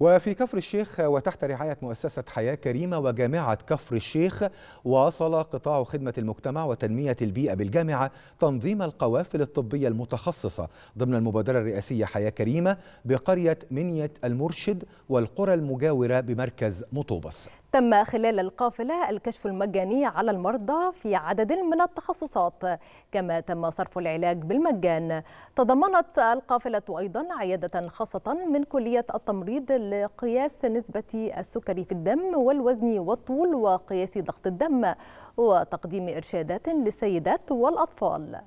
وفي كفر الشيخ وتحت رعاية مؤسسة حياة كريمة وجامعة كفر الشيخ واصل قطاع خدمة المجتمع وتنمية البيئة بالجامعة تنظيم القوافل الطبية المتخصصة ضمن المبادرة الرئاسية حياة كريمة بقرية منية المرشد والقرى المجاورة بمركز مطوبس تم خلال القافلة الكشف المجاني على المرضى في عدد من التخصصات كما تم صرف العلاج بالمجان تضمنت القافلة أيضا عيادة خاصة من كلية التمريض لقياس نسبة السكري في الدم والوزن والطول وقياس ضغط الدم وتقديم إرشادات للسيدات والأطفال